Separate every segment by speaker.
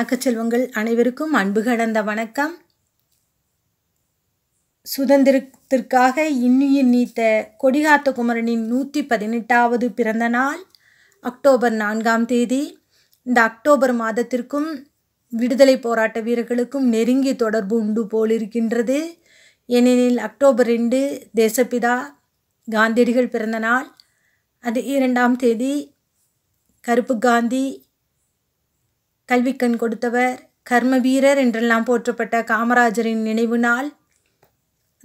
Speaker 1: வணக்கச் செல்வங்கள் அனைவருக்கும் அன்பு கடந்த வணக்கம் சுதந்திரத்திற்காக இன்னுயிர் நீத்த கொடிகாத்த குமரனின் நூற்றி பதினெட்டாவது பிறந்த நாள் அக்டோபர் நான்காம் தேதி இந்த அக்டோபர் மாதத்திற்கும் விடுதலை போராட்ட வீரர்களுக்கும் நெருங்கிய தொடர்பு உண்டு போலிருக்கின்றது ஏனெனில் அக்டோபர் ரெண்டு தேசப்பிதா காந்தியடிகள் பிறந்த நாள் அது இரண்டாம் தேதி கருப்பு காந்தி கல்விக்கண் கொடுத்தவர் கர்ம வீரர் என்றெல்லாம் போற்றப்பட்ட காமராஜரின் நினைவு நாள்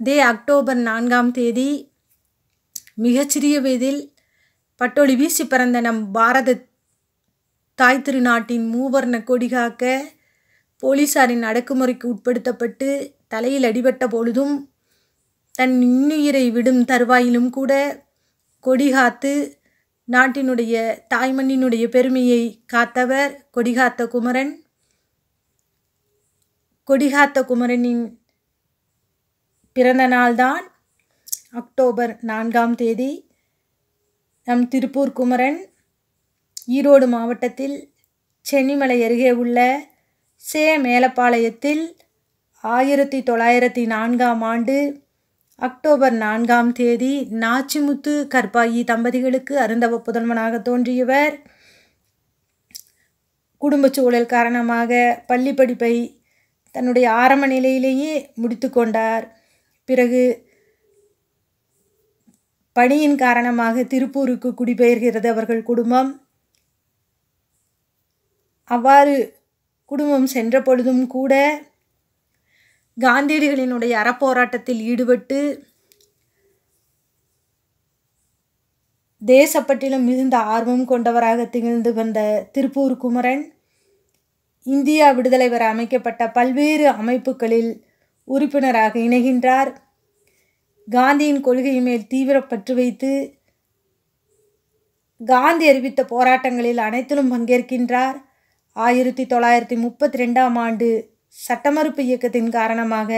Speaker 1: அதே அக்டோபர் நான்காம் தேதி மிகச்சிறிய வயதில் பட்டொளி வீசி பிறந்த நம் பாரத தாய் திருநாட்டின் மூவர்ண கொடி காக்க போலீசாரின் அடக்குமுறைக்கு உட்படுத்தப்பட்டு தலையில் அடிபட்ட பொழுதும் தன் இன்னுயிரை விடும் தருவாயிலும் கூட கொடி காத்து நாட்டினுடைய தாய்மண்ணினுடைய பெருமையை காத்தவர் கொடிகாத்த குமரன் கொடிகாத்த குமரனின் பிறந்த நாள்தான் அக்டோபர் நான்காம் தேதி நம் திருப்பூர் குமரன் ஈரோடு மாவட்டத்தில் சென்னிமலை அருகே உள்ள சே மேலப்பாளையத்தில் ஆயிரத்தி தொள்ளாயிரத்தி நான்காம் ஆண்டு அக்டோபர் நான்காம் தேதி நாச்சிமுத்து கற்பாயி தம்பதிகளுக்கு அருந்தவ புதல்வனாக தோன்றியவர் குடும்ப சூழல் காரணமாக பள்ளி படிப்பை தன்னுடைய ஆரம்ப நிலையிலேயே முடித்து கொண்டார் பிறகு பணியின் காரணமாக திருப்பூருக்கு குடிபெயர்கிறது அவர்கள் குடும்பம் அவ்வாறு குடும்பம் சென்ற பொழுதும் கூட காந்தியடிகளினுடைய அறப்போராட்டத்தில் ஈடுபட்டு தேசப்பட்டிலும் மிகுந்த ஆர்வம் கொண்டவராக திகழ்ந்து வந்த திருப்பூர் குமரன் இந்தியா விடுதலை பெற அமைக்கப்பட்ட பல்வேறு அமைப்புகளில் உறுப்பினராக இணைகின்றார் காந்தியின் கொள்கையின் மேல் தீவிரப்பற்று வைத்து காந்தி அறிவித்த போராட்டங்களில் அனைத்திலும் பங்கேற்கின்றார் ஆயிரத்தி தொள்ளாயிரத்தி முப்பத்தி ரெண்டாம் ஆண்டு சட்டமறுப்பு இயக்கத்தின் காரணமாக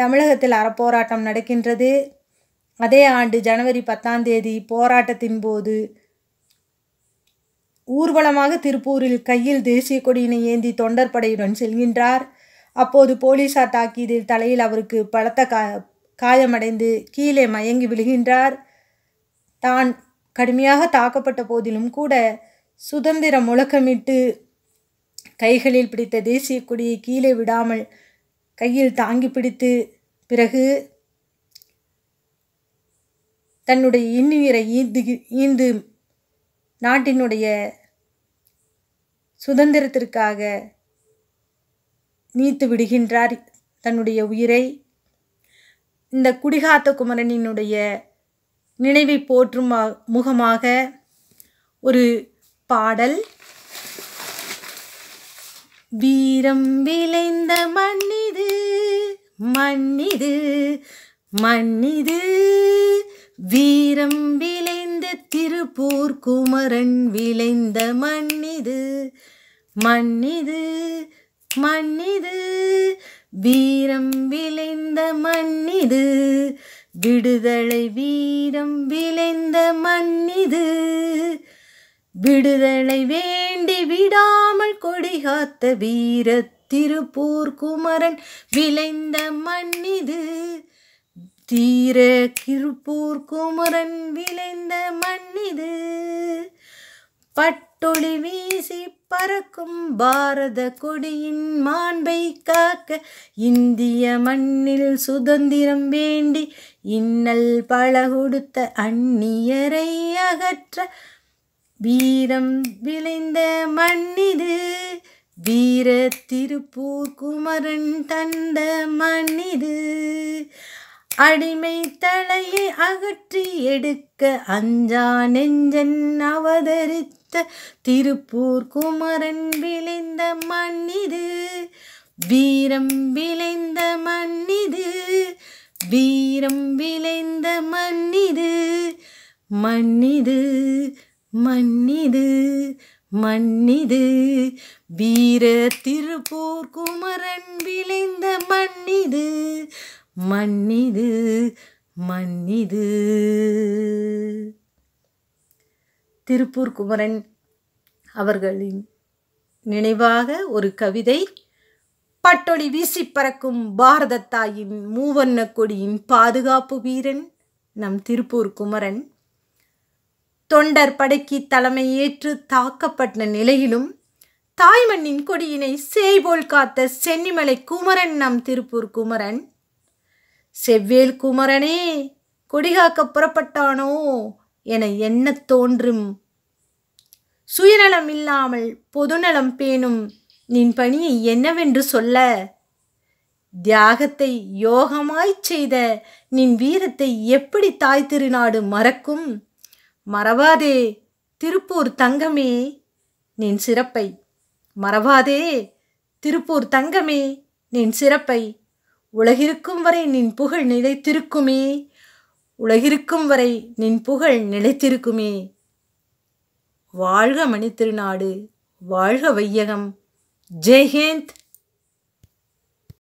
Speaker 1: தமிழகத்தில் அறப்போராட்டம் நடக்கின்றது அதே ஆண்டு ஜனவரி பத்தாம் தேதி போராட்டத்தின் போது ஊர்வலமாக திருப்பூரில் கையில் தேசிய கொடியினை ஏந்தி தொண்டர் படையுடன் செல்கின்றார் அப்போது போலீசார் தாக்கியதில் தலையில் அவருக்கு பலத்த கா காயமடைந்து கீழே மயங்கி விழுகின்றார் தான் கடுமையாக தாக்கப்பட்ட போதிலும் கூட சுதந்திரம் முழக்கமிட்டு கைகளில் பிடித்த தேசிய கொடியை கீழே விடாமல் கையில் தாங்கி பிடித்து பிறகு தன்னுடைய இன்னுயிரை ஈந்து ஈந்து நாட்டினுடைய சுதந்திரத்திற்காக நீத்து விடுகின்றார் தன்னுடைய உயிரை இந்த குடிகாத்த குமரனினுடைய நினைவை போற்றும் முகமாக ஒரு பாடல் வீரம் விளைந்த மண்ணிது மண்ணிது மண்ணிது வீரம் விளைந்த திருப்பூர் குமரன் விளைந்த மண்ணிது மண்ணிது மண்ணிது வீரம் விளைந்த மண்ணிது விடுதலை வீரம் விளைந்த மண்ணிது விடுதலை வேண்டி விடாமல் கொடிகாத்த வீர திருப்பூர் குமரன் விளைந்த மண்ணிது தீர கிருப்பூர் குமரன் விளைந்த மண்ணிது பட்டொளி வீசி பறக்கும் பாரத கொடியின் மாண்பை காக்க இந்திய மண்ணில் சுதந்திரம் வேண்டி இன்னல் பழகொடுத்த அந்நியரை அகற்ற வீரம் விளைந்த மண்ணிது வீர திருப்பூர் குமரன் தந்த மண்ணிது அடிமை தலையை அகற்றி எடுக்க அஞ்சா நெஞ்சன் அவதரித்த திருப்பூர் குமரன் விளைந்த மண்ணிது வீரம் விளைந்த மண்ணிது வீரம் விளைந்த மண்ணிது மண்ணிது மன்னிது மன்னிது வீர திருப்பூர் குமரன் விளைந்த மன்னிது மன்னிது மன்னிது திருப்பூர் குமரன் அவர்களின் நினைவாக ஒரு கவிதை பட்டொளி வீசி பறக்கும் பாரத தாயின் மூவண்ண கொடியின் பாதுகாப்பு வீரன் நம் திருப்பூர் குமரன் தொண்டர் படைக்கு தலைமையேற்று தாக்கப்பட்ட நிலையிலும் தாய்மண்ணின் கொடியினை சேய்போல் காத்த சென்னிமலை குமரன் நம் திருப்பூர் குமரன் செவ்வேல் குமரனே கொடிகாக்க புறப்பட்டானோ என என்ன தோன்றும் சுயநலம் இல்லாமல் பொதுநலம் பேணும் நின் பணியை என்னவென்று சொல்ல தியாகத்தை யோகமாய்ச் செய்த நின் வீரத்தை எப்படி தாய் திருநாடு மறக்கும் மறவாதே திருப்பூர் தங்கமே நின் சிறப்பை மறவாதே திருப்பூர் தங்கமே நின் சிறப்பை உலகிருக்கும் வரை நின் புகழ் நிலைத்திருக்குமே உலகிருக்கும் வரை நின் புகழ் நிலைத்திருக்குமே வாழ்க மணித்திருநாடு வாழ்க வையகம் ஜெய்ஹேந்த்